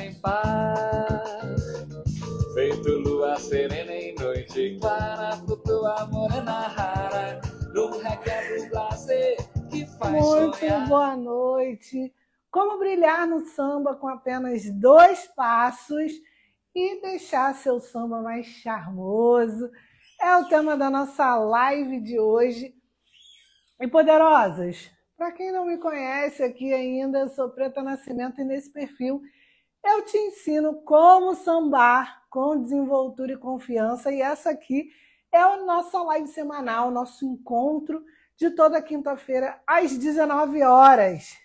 em paz. Feito lua serena em noite clara, flutua morena é rara, num que faz Muito sonhar. boa noite. Como brilhar no samba com apenas dois passos e deixar seu samba mais charmoso é o tema da nossa live de hoje. E poderosas, para quem não me conhece aqui ainda, eu sou Preta Nascimento e nesse perfil eu te ensino como sambar com desenvoltura e confiança. E essa aqui é a nossa live semanal, nosso encontro de toda quinta-feira às 19 horas.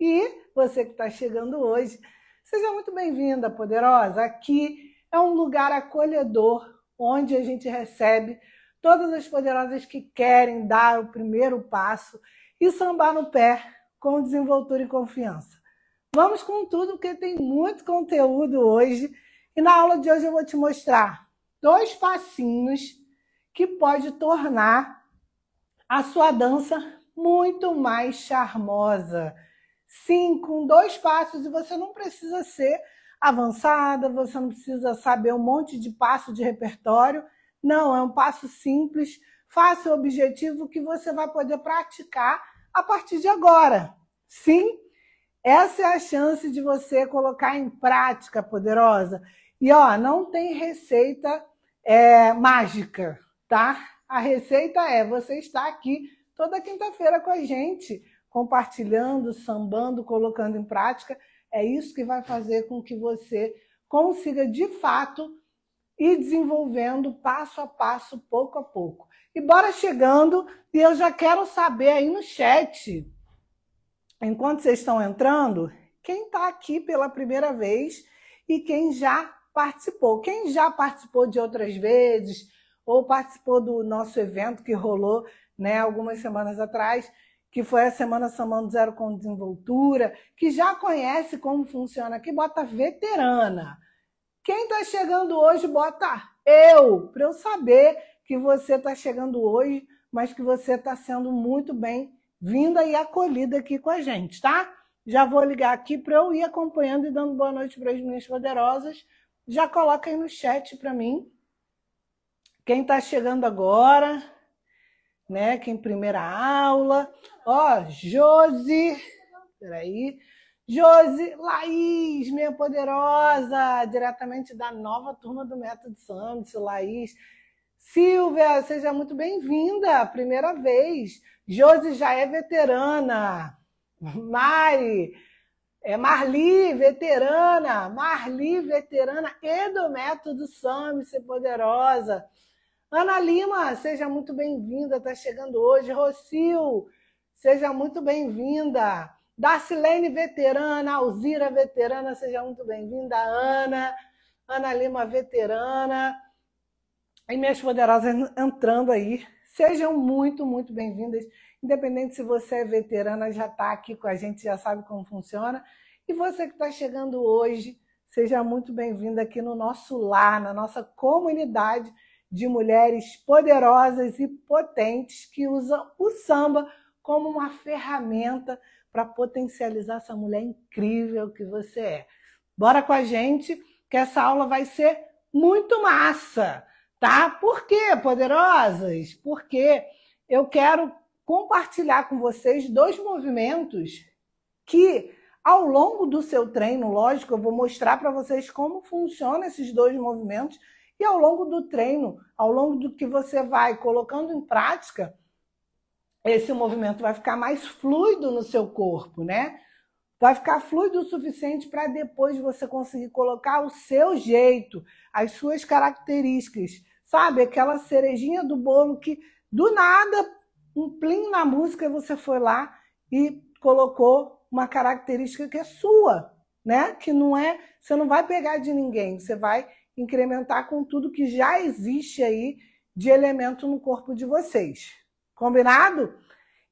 E você que está chegando hoje, seja muito bem-vinda, poderosa. Aqui é um lugar acolhedor onde a gente recebe todas as poderosas que querem dar o primeiro passo e sambar no pé com desenvoltura e confiança. Vamos com tudo, porque tem muito conteúdo hoje. E na aula de hoje eu vou te mostrar dois passinhos que pode tornar a sua dança muito mais charmosa. Sim, com dois passos e você não precisa ser avançada, você não precisa saber um monte de passo de repertório. Não, é um passo simples, fácil, objetivo que você vai poder praticar a partir de agora. Sim, essa é a chance de você colocar em prática, poderosa. E ó, não tem receita é, mágica, tá? A receita é você estar aqui toda quinta-feira com a gente, compartilhando, sambando, colocando em prática. É isso que vai fazer com que você consiga de fato ir desenvolvendo passo a passo, pouco a pouco. E bora chegando, e eu já quero saber aí no chat, enquanto vocês estão entrando, quem está aqui pela primeira vez e quem já participou. Quem já participou de outras vezes ou participou do nosso evento que rolou né, algumas semanas atrás, que foi a Semana Samando Zero com Desenvoltura, que já conhece como funciona aqui, bota veterana. Quem está chegando hoje, bota eu, para eu saber que você está chegando hoje, mas que você está sendo muito bem vinda e acolhida aqui com a gente, tá? Já vou ligar aqui para eu ir acompanhando e dando boa noite para as minhas poderosas. Já coloca aí no chat para mim. Quem está chegando agora, né? Quem primeira aula. Ó, Josi. Peraí. Josi Laís, minha poderosa, diretamente da nova turma do Método Summit. Laís, Silvia, seja muito bem-vinda, primeira vez. Josi já é veterana. Mari, é Marli, veterana. Marli, veterana e do método SAMI, ser poderosa. Ana Lima, seja muito bem-vinda, está chegando hoje. Rocil, seja muito bem-vinda. Darcilene, veterana. Alzira, veterana, seja muito bem-vinda. Ana, Ana Lima, veterana minhas poderosas entrando aí. Sejam muito, muito bem-vindas. Independente se você é veterana, já está aqui com a gente, já sabe como funciona. E você que está chegando hoje, seja muito bem vinda aqui no nosso lar, na nossa comunidade de mulheres poderosas e potentes que usam o samba como uma ferramenta para potencializar essa mulher incrível que você é. Bora com a gente, que essa aula vai ser muito massa! Tá? Por quê, poderosas? Porque eu quero compartilhar com vocês dois movimentos que ao longo do seu treino, lógico, eu vou mostrar para vocês como funcionam esses dois movimentos e ao longo do treino, ao longo do que você vai colocando em prática, esse movimento vai ficar mais fluido no seu corpo, né? vai ficar fluido o suficiente para depois você conseguir colocar o seu jeito, as suas características, sabe? Aquela cerejinha do bolo que do nada, um plim na música, você foi lá e colocou uma característica que é sua, né? Que não é, você não vai pegar de ninguém, você vai incrementar com tudo que já existe aí de elemento no corpo de vocês. Combinado?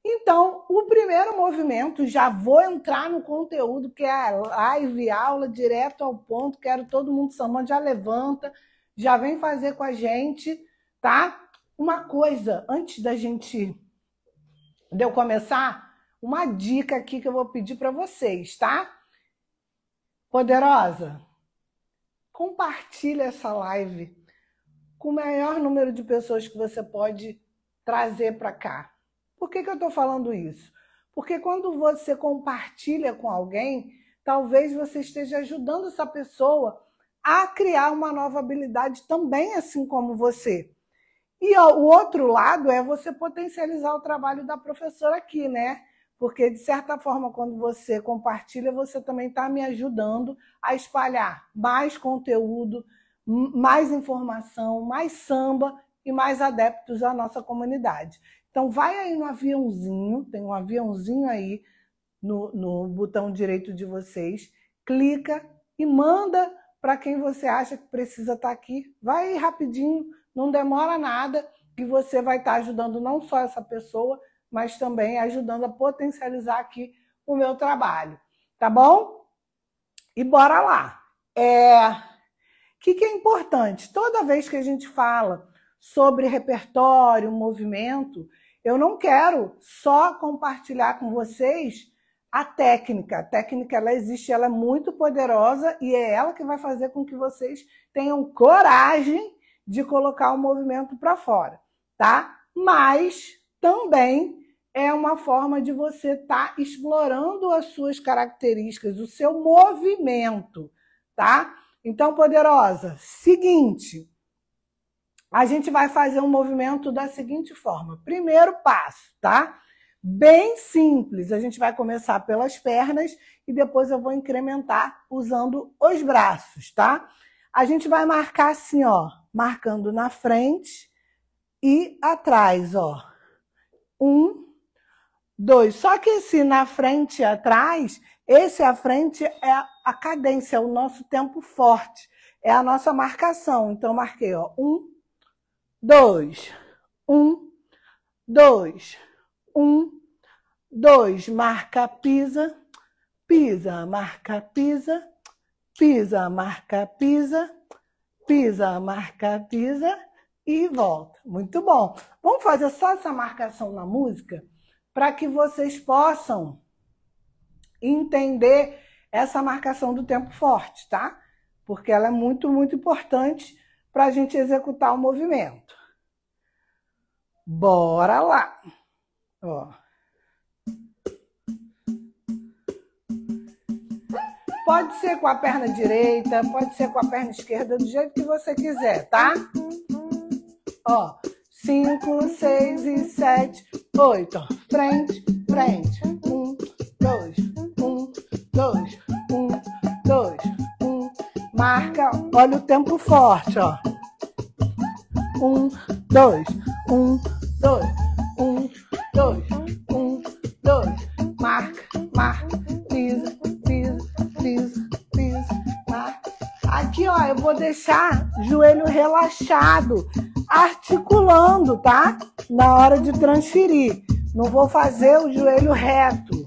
Então, o primeiro movimento, já vou entrar no conteúdo, que é live, aula, direto ao ponto, quero todo mundo samando, já levanta, já vem fazer com a gente, tá? Uma coisa, antes da gente, de eu começar, uma dica aqui que eu vou pedir para vocês, tá? Poderosa, compartilha essa live com o maior número de pessoas que você pode trazer para cá por que, que eu estou falando isso? Porque quando você compartilha com alguém, talvez você esteja ajudando essa pessoa a criar uma nova habilidade também, assim como você. E ó, o outro lado é você potencializar o trabalho da professora aqui, né? Porque, de certa forma, quando você compartilha, você também está me ajudando a espalhar mais conteúdo, mais informação, mais samba e mais adeptos à nossa comunidade. Então, vai aí no aviãozinho, tem um aviãozinho aí no, no botão direito de vocês, clica e manda para quem você acha que precisa estar tá aqui. Vai aí rapidinho, não demora nada, que você vai estar tá ajudando não só essa pessoa, mas também ajudando a potencializar aqui o meu trabalho, tá bom? E bora lá. É... O que, que é importante? Toda vez que a gente fala sobre repertório, movimento, eu não quero só compartilhar com vocês a técnica. A técnica ela existe, ela é muito poderosa e é ela que vai fazer com que vocês tenham coragem de colocar o movimento para fora, tá? Mas também é uma forma de você estar tá explorando as suas características, o seu movimento, tá? Então, poderosa, seguinte, a gente vai fazer um movimento da seguinte forma. Primeiro passo, tá? Bem simples. A gente vai começar pelas pernas e depois eu vou incrementar usando os braços, tá? A gente vai marcar assim, ó, marcando na frente e atrás, ó. Um, dois. Só que esse na frente e atrás, esse à frente é a cadência, é o nosso tempo forte, é a nossa marcação. Então, marquei, ó, um, dois, um, dois, um, dois, marca, pisa, pisa, marca, pisa, pisa, marca, pisa, pisa, marca, pisa e volta. Muito bom. Vamos fazer só essa marcação na música para que vocês possam entender essa marcação do tempo forte, tá? Porque ela é muito, muito importante para a gente executar o movimento. Bora lá! Ó. Pode ser com a perna direita, pode ser com a perna esquerda, do jeito que você quiser, tá? Ó, cinco, seis e sete, oito. Frente, frente. Um, dois, um, dois, um, dois, um. Marca, olha o tempo forte, ó. Um, dois, um, dois dois, um, dois, um, dois. Marca, marca, pisa, pisa, pisa, pisa, marca. Aqui, ó, eu vou deixar joelho relaxado, articulando, tá? Na hora de transferir. Não vou fazer o joelho reto,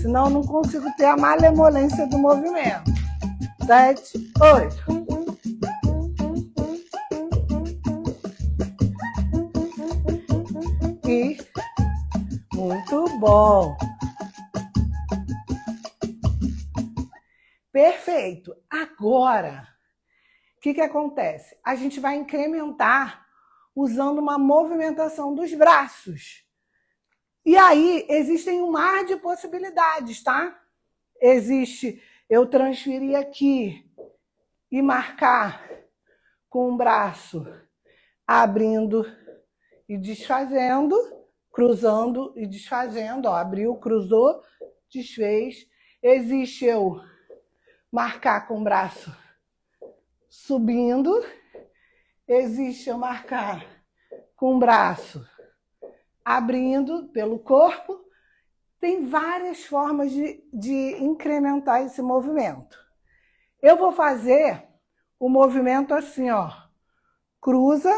senão não consigo ter a malemolência do movimento. Sete, oito. aqui. Muito bom. Perfeito. Agora, o que, que acontece? A gente vai incrementar usando uma movimentação dos braços. E aí existem um mar de possibilidades, tá? Existe eu transferir aqui e marcar com o braço abrindo e desfazendo, cruzando e desfazendo. Ó, abriu, cruzou, desfez. Existe eu marcar com o braço subindo. Existe eu marcar com o braço abrindo pelo corpo. Tem várias formas de, de incrementar esse movimento. Eu vou fazer o movimento assim, ó. Cruza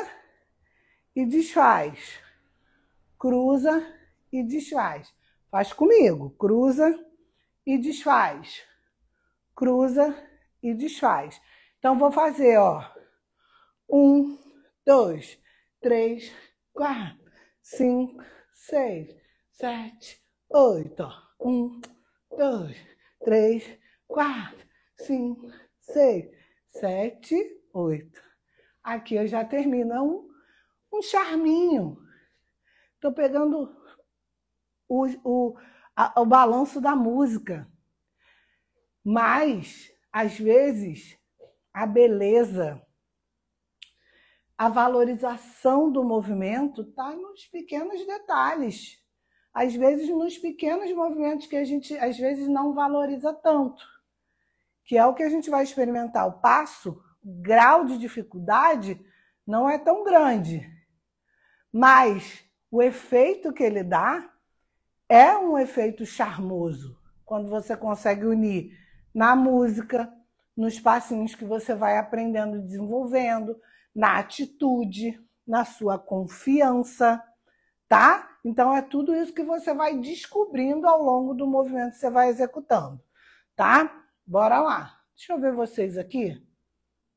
e desfaz. Cruza e desfaz. Faz comigo. Cruza e desfaz. Cruza e desfaz. Então, vou fazer, ó. Um, dois, três, quatro, cinco, seis, sete, oito. Um, dois, três, quatro, cinco, seis, sete, oito. Aqui eu já termino. Um, um charminho. Estou pegando o, o, a, o balanço da música. Mas, às vezes, a beleza, a valorização do movimento está nos pequenos detalhes. Às vezes, nos pequenos movimentos que a gente, às vezes, não valoriza tanto. Que é o que a gente vai experimentar. O passo, o grau de dificuldade não é tão grande. Mas o efeito que ele dá é um efeito charmoso, quando você consegue unir na música, nos passinhos que você vai aprendendo e desenvolvendo, na atitude, na sua confiança, tá? Então é tudo isso que você vai descobrindo ao longo do movimento que você vai executando, tá? Bora lá. Deixa eu ver vocês aqui.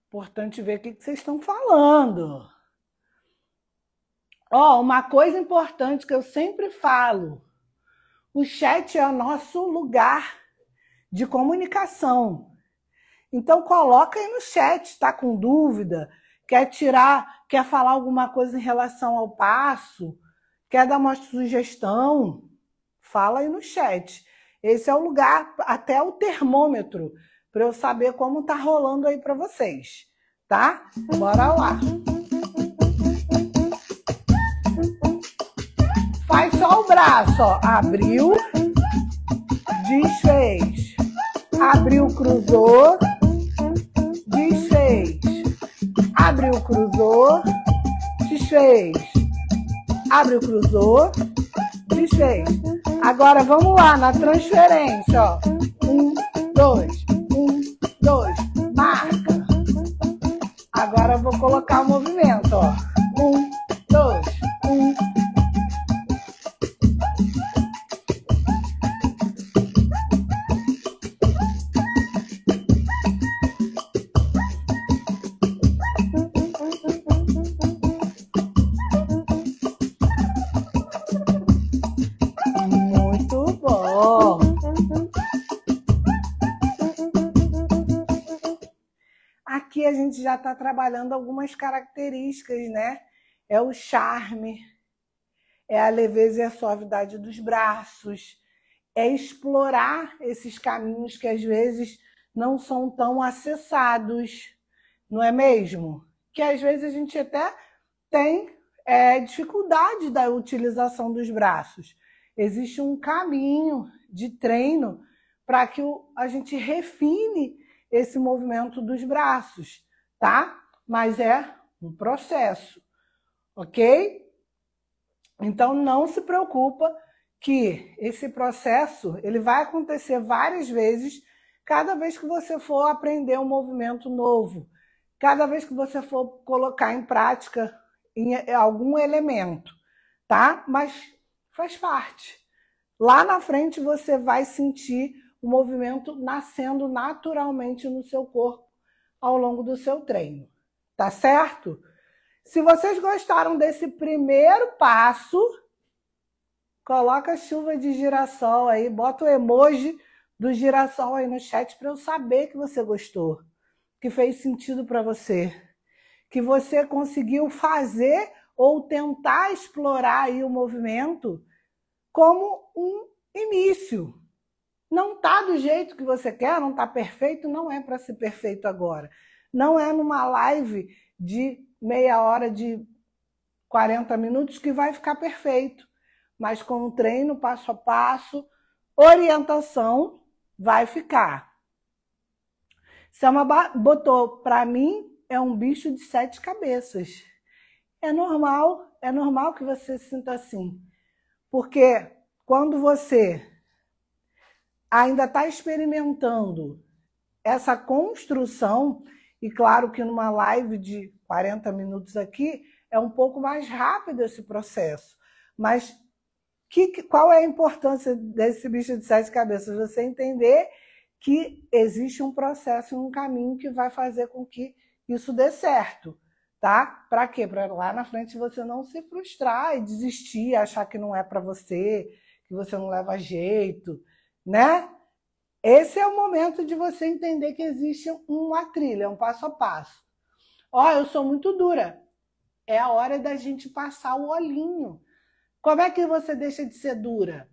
Importante ver o que vocês estão falando. Ó, oh, uma coisa importante que eu sempre falo: o chat é o nosso lugar de comunicação. Então coloca aí no chat, tá com dúvida, quer tirar, quer falar alguma coisa em relação ao passo, quer dar uma sugestão, fala aí no chat. Esse é o lugar, até o termômetro, para eu saber como tá rolando aí para vocês, tá? Bora lá. só o braço, ó. Abriu, desfez. Abriu, cruzou, desfez. Abriu, cruzou, desfez. Abriu, cruzou, desfez. Agora vamos lá na transferência, ó. Um, dois, um, dois. Marca. Agora eu vou colocar o movimento, ó. Um, está trabalhando algumas características, né? É o charme, é a leveza e a suavidade dos braços, é explorar esses caminhos que às vezes não são tão acessados, não é mesmo? Que às vezes a gente até tem é, dificuldade da utilização dos braços. Existe um caminho de treino para que a gente refine esse movimento dos braços tá? Mas é um processo, ok? Então não se preocupa que esse processo ele vai acontecer várias vezes, cada vez que você for aprender um movimento novo, cada vez que você for colocar em prática em eh, algum elemento, tá? Mas faz parte. Lá na frente você vai sentir o movimento nascendo naturalmente no seu corpo ao longo do seu treino, tá certo? Se vocês gostaram desse primeiro passo, coloca chuva de girassol aí, bota o emoji do girassol aí no chat para eu saber que você gostou, que fez sentido para você, que você conseguiu fazer ou tentar explorar aí o movimento como um início, não tá do jeito que você quer, não tá perfeito, não é para ser perfeito agora. Não é numa live de meia hora de 40 minutos que vai ficar perfeito. Mas com o treino passo a passo, orientação, vai ficar. Selma botou, para mim é um bicho de sete cabeças. É normal, é normal que você se sinta assim. Porque quando você ainda está experimentando essa construção, e claro que numa live de 40 minutos aqui é um pouco mais rápido esse processo, mas que, qual é a importância desse bicho de sete cabeças? Você entender que existe um processo e um caminho que vai fazer com que isso dê certo, tá? Para quê? Para lá na frente você não se frustrar e desistir, achar que não é para você, que você não leva jeito, né? Esse é o momento de você entender que existe uma trilha, um passo a passo. Ó, oh, eu sou muito dura. É a hora da gente passar o olhinho. Como é que você deixa de ser dura?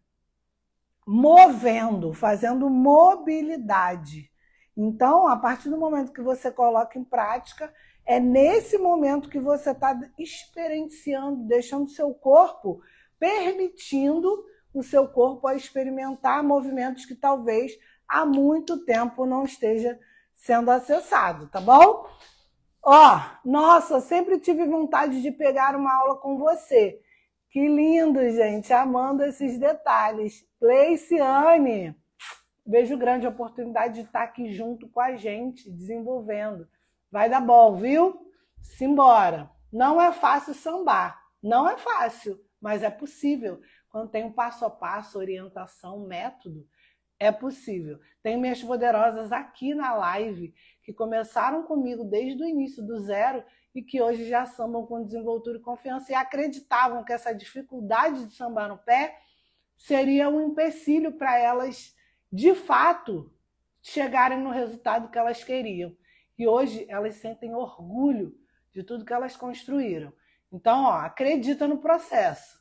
Movendo, fazendo mobilidade. Então, a partir do momento que você coloca em prática, é nesse momento que você está experienciando, deixando seu corpo permitindo o seu corpo a experimentar movimentos que talvez há muito tempo não esteja sendo acessado, tá bom? Ó, nossa, sempre tive vontade de pegar uma aula com você. Que lindo, gente, amando esses detalhes. Gleiciane, vejo grande oportunidade de estar aqui junto com a gente, desenvolvendo. Vai dar bom, viu? Simbora. Não é fácil sambar, não é fácil, mas é possível quando tem um passo a passo, orientação, método, é possível. Tem minhas poderosas aqui na live que começaram comigo desde o início do zero e que hoje já sambam com desenvoltura e confiança e acreditavam que essa dificuldade de sambar no pé seria um empecilho para elas, de fato, chegarem no resultado que elas queriam. E hoje elas sentem orgulho de tudo que elas construíram. Então, ó, acredita no processo.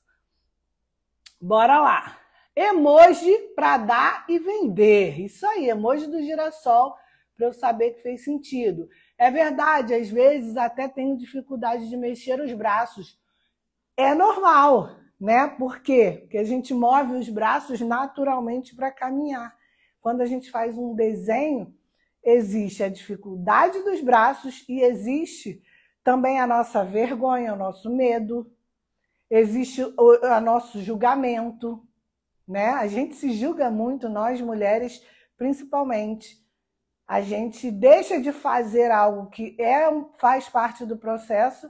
Bora lá. Emoji para dar e vender. Isso aí, emoji do girassol para eu saber que fez sentido. É verdade, às vezes até tenho dificuldade de mexer os braços. É normal, né? Por quê? Porque a gente move os braços naturalmente para caminhar. Quando a gente faz um desenho, existe a dificuldade dos braços e existe também a nossa vergonha, o nosso medo, existe o, o nosso julgamento, né? A gente se julga muito, nós mulheres principalmente. A gente deixa de fazer algo que é, faz parte do processo,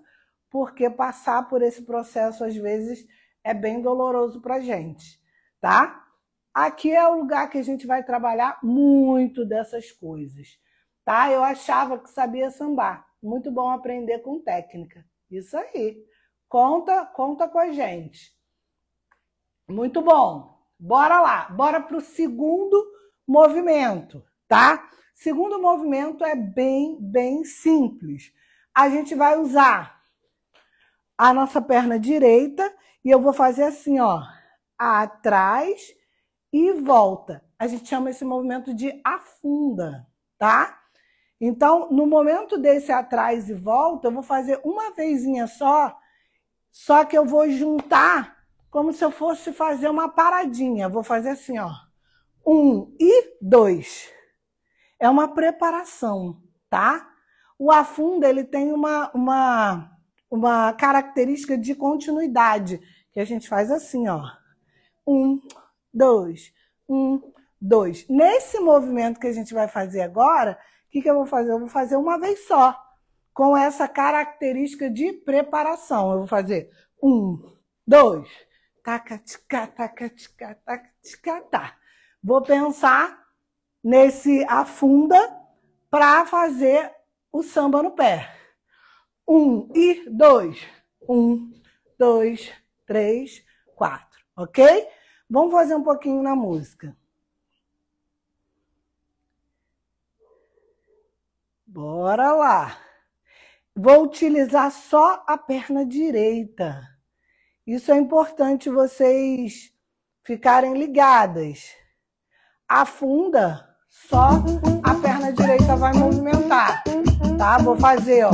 porque passar por esse processo às vezes é bem doloroso para a gente, tá? Aqui é o lugar que a gente vai trabalhar muito dessas coisas, tá? Eu achava que sabia sambar, muito bom aprender com técnica, isso aí. Conta, conta com a gente. Muito bom. Bora lá, bora para o segundo movimento, tá? Segundo movimento é bem, bem simples. A gente vai usar a nossa perna direita e eu vou fazer assim, ó, atrás e volta. A gente chama esse movimento de afunda, tá? Então, no momento desse atrás e volta, eu vou fazer uma vezinha só só que eu vou juntar como se eu fosse fazer uma paradinha. Vou fazer assim, ó. Um e dois. É uma preparação, tá? O afunda, ele tem uma, uma, uma característica de continuidade, que a gente faz assim, ó. Um, dois, um, dois. Nesse movimento que a gente vai fazer agora, o que, que eu vou fazer? Eu vou fazer uma vez só com essa característica de preparação. Eu vou fazer um, dois, tacatica, taca, tacatica, tá. Vou pensar nesse afunda para fazer o samba no pé. Um e dois, um, dois, três, quatro, ok? Vamos fazer um pouquinho na música. Bora lá! Vou utilizar só a perna direita. Isso é importante vocês ficarem ligadas. Afunda, só a perna direita vai movimentar, tá? Vou fazer, ó.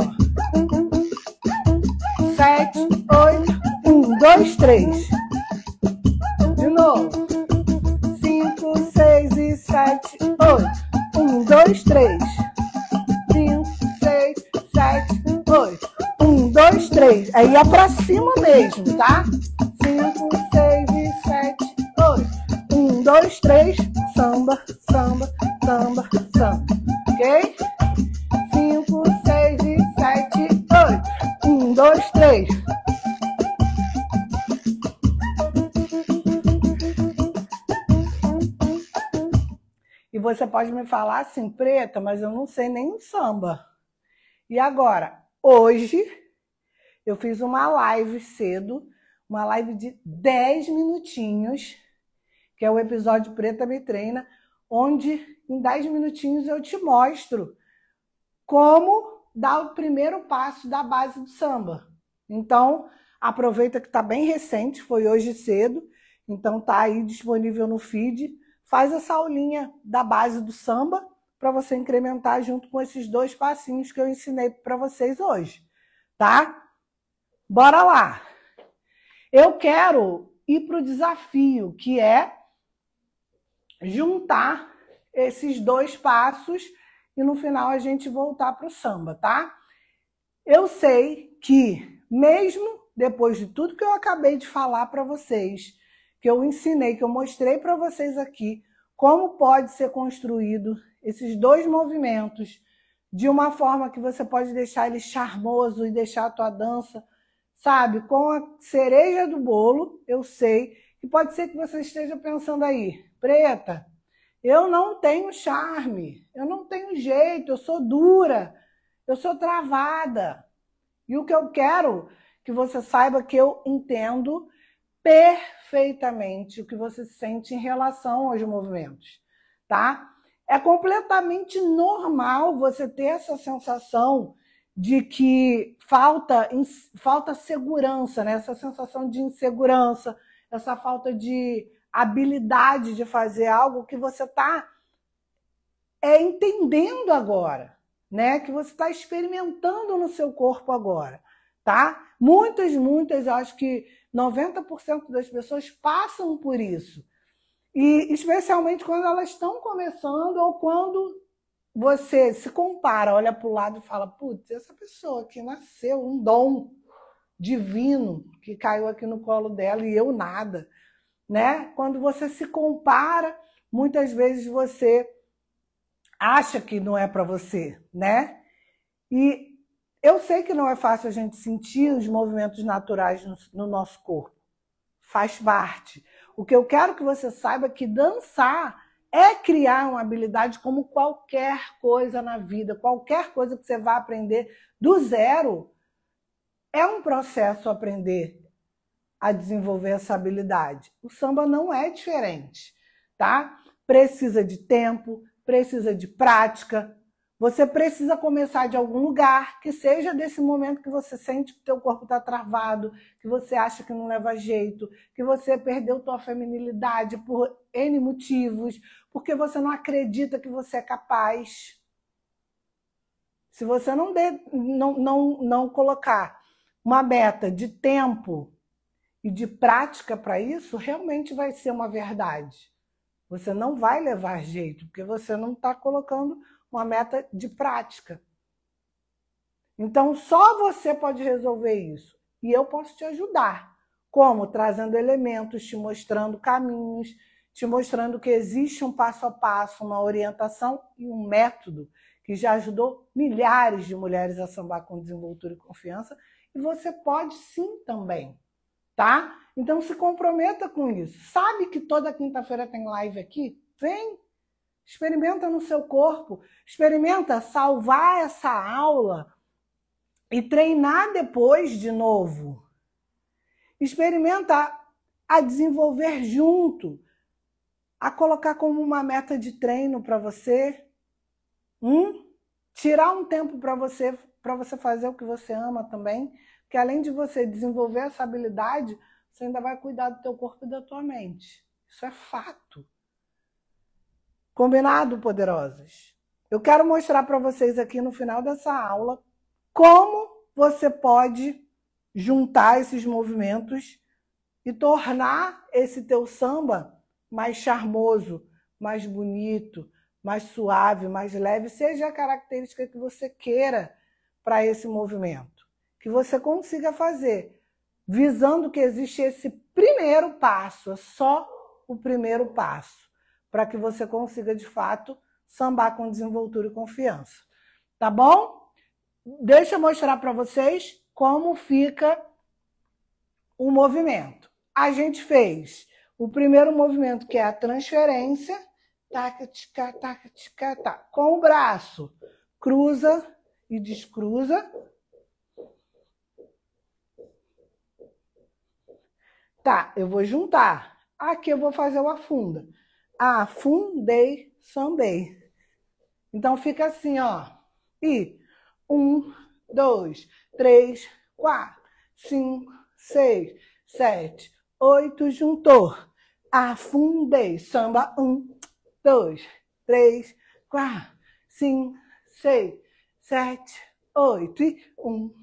Sete, oito, um, dois, três. De novo. Cinco, seis e sete, oito. Um, dois, três. dois, três. Aí é pra cima mesmo, tá? Cinco, seis e sete, oito. Um, dois, três. Samba, samba, samba, samba. Ok? Cinco, seis e sete, oito. Um, dois, três. E você pode me falar assim, preta, mas eu não sei nem samba. E agora, hoje eu fiz uma live cedo, uma live de 10 minutinhos, que é o episódio Preta Me Treina, onde em 10 minutinhos eu te mostro como dar o primeiro passo da base do samba. Então, aproveita que está bem recente, foi hoje cedo, então está aí disponível no feed. Faz essa aulinha da base do samba para você incrementar junto com esses dois passinhos que eu ensinei para vocês hoje, tá? Bora lá. Eu quero ir para o desafio, que é juntar esses dois passos e no final a gente voltar para o samba, tá? Eu sei que, mesmo depois de tudo que eu acabei de falar para vocês, que eu ensinei, que eu mostrei para vocês aqui, como pode ser construído esses dois movimentos de uma forma que você pode deixar ele charmoso e deixar a tua dança sabe? Com a cereja do bolo, eu sei que pode ser que você esteja pensando aí, preta, eu não tenho charme, eu não tenho jeito, eu sou dura, eu sou travada. E o que eu quero que você saiba que eu entendo perfeitamente o que você sente em relação aos movimentos, tá? É completamente normal você ter essa sensação de que falta, falta segurança, né? essa sensação de insegurança, essa falta de habilidade de fazer algo que você está é, entendendo agora, né? que você está experimentando no seu corpo agora. Tá? Muitas, muitas, acho que 90% das pessoas passam por isso. E especialmente quando elas estão começando ou quando você se compara, olha para o lado e fala: putz, essa pessoa que nasceu um dom divino que caiu aqui no colo dela e eu nada, né? Quando você se compara, muitas vezes você acha que não é para você, né? E eu sei que não é fácil a gente sentir os movimentos naturais no, no nosso corpo. Faz parte. O que eu quero que você saiba é que dançar é criar uma habilidade como qualquer coisa na vida, qualquer coisa que você vá aprender do zero. É um processo aprender a desenvolver essa habilidade. O samba não é diferente, tá? Precisa de tempo, precisa de prática, você precisa começar de algum lugar, que seja desse momento que você sente que teu corpo está travado, que você acha que não leva jeito, que você perdeu tua feminilidade por N motivos, porque você não acredita que você é capaz. Se você não, de, não, não, não colocar uma meta de tempo e de prática para isso, realmente vai ser uma verdade. Você não vai levar jeito, porque você não está colocando uma meta de prática. Então, só você pode resolver isso. E eu posso te ajudar. Como? Trazendo elementos, te mostrando caminhos, te mostrando que existe um passo a passo, uma orientação e um método que já ajudou milhares de mulheres a sambar com desenvoltura e confiança. E você pode sim também, tá? Então se comprometa com isso. Sabe que toda quinta-feira tem live aqui? Vem! Experimenta no seu corpo, experimenta salvar essa aula e treinar depois de novo. Experimenta a desenvolver junto, a colocar como uma meta de treino para você. Um, Tirar um tempo para você, para você fazer o que você ama também, porque além de você desenvolver essa habilidade, você ainda vai cuidar do teu corpo e da tua mente. Isso é fato. Combinado, poderosos? Eu quero mostrar para vocês aqui no final dessa aula como você pode juntar esses movimentos e tornar esse teu samba mais charmoso, mais bonito, mais suave, mais leve, seja a característica que você queira para esse movimento, que você consiga fazer, visando que existe esse primeiro passo, é só o primeiro passo para que você consiga de fato sambar com desenvoltura e confiança. Tá bom? Deixa eu mostrar para vocês como fica o movimento. A gente fez o primeiro movimento, que é a transferência, taca, tica, taca, tica, tá, com o braço, cruza e descruza. Tá, eu vou juntar. Aqui eu vou fazer o afunda. A, fundei, Então fica assim, ó. E um, dois, três, quatro, cinco, seis, sete, oito, juntou. Afundei. Samba um, dois, três, quatro, cinco, seis, sete, oito. E um,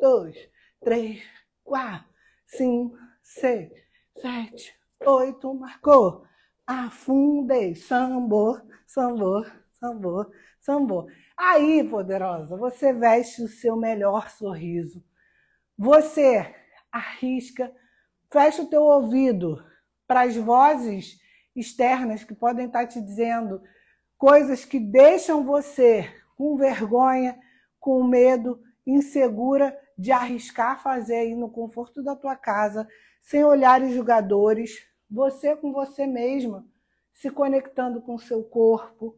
dois, três, quatro, cinco, seis, sete, oito. Marcou. Afundei, sambo, sambo, sambo, sambo. Aí, poderosa, você veste o seu melhor sorriso. Você arrisca, fecha o teu ouvido para as vozes externas que podem estar te dizendo coisas que deixam você com vergonha, com medo, insegura de arriscar fazer aí no conforto da tua casa, sem olhares julgadores, você com você mesma, se conectando com o seu corpo,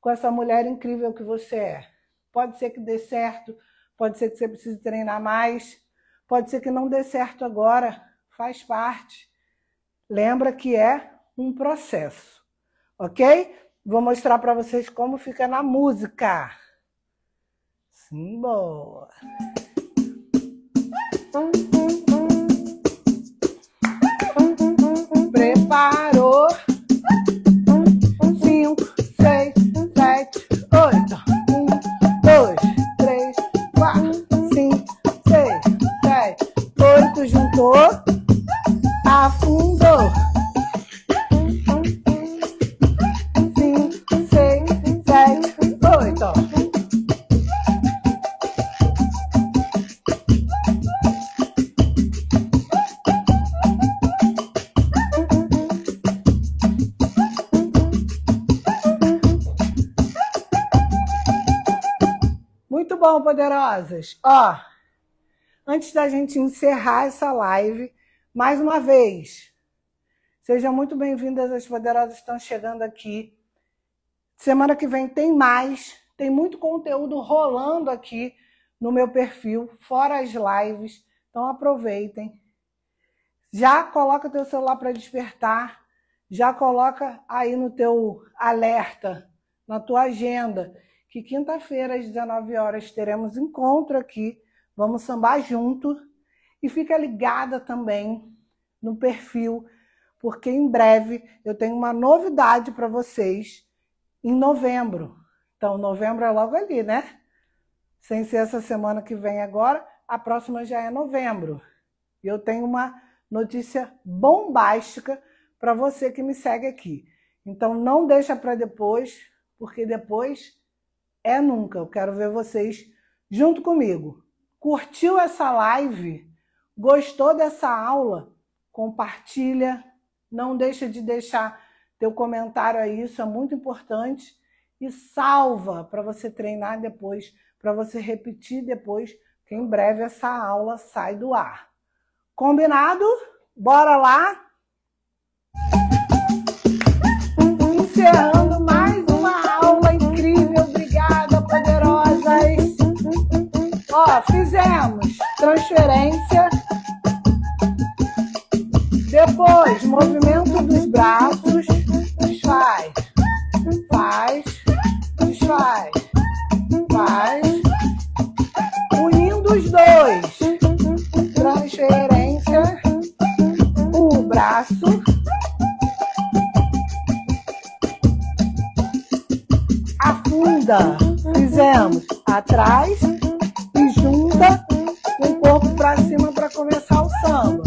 com essa mulher incrível que você é. Pode ser que dê certo, pode ser que você precise treinar mais, pode ser que não dê certo agora, faz parte. Lembra que é um processo, ok? Vou mostrar para vocês como fica na música. Simbora! preparo poderosas, ó, antes da gente encerrar essa live, mais uma vez, sejam muito bem-vindas, as poderosas estão chegando aqui. Semana que vem tem mais, tem muito conteúdo rolando aqui no meu perfil, fora as lives, então aproveitem. Já coloca teu celular para despertar, já coloca aí no teu alerta, na tua agenda que quinta-feira, às 19 horas, teremos encontro aqui. Vamos sambar junto. E fica ligada também no perfil, porque em breve eu tenho uma novidade para vocês em novembro. Então, novembro é logo ali, né? Sem ser essa semana que vem agora, a próxima já é novembro. E eu tenho uma notícia bombástica para você que me segue aqui. Então, não deixa para depois, porque depois é nunca. Eu quero ver vocês junto comigo. Curtiu essa live? Gostou dessa aula? Compartilha. Não deixa de deixar teu comentário aí, isso é muito importante. E salva para você treinar depois, para você repetir depois, que em breve essa aula sai do ar. Combinado? Bora lá? Encerrando. fizemos transferência. Depois, movimento dos braços, Desfaz. faz, Desfaz. faz. Unindo os dois, transferência, o braço. Afunda, fizemos atrás, começar o samba.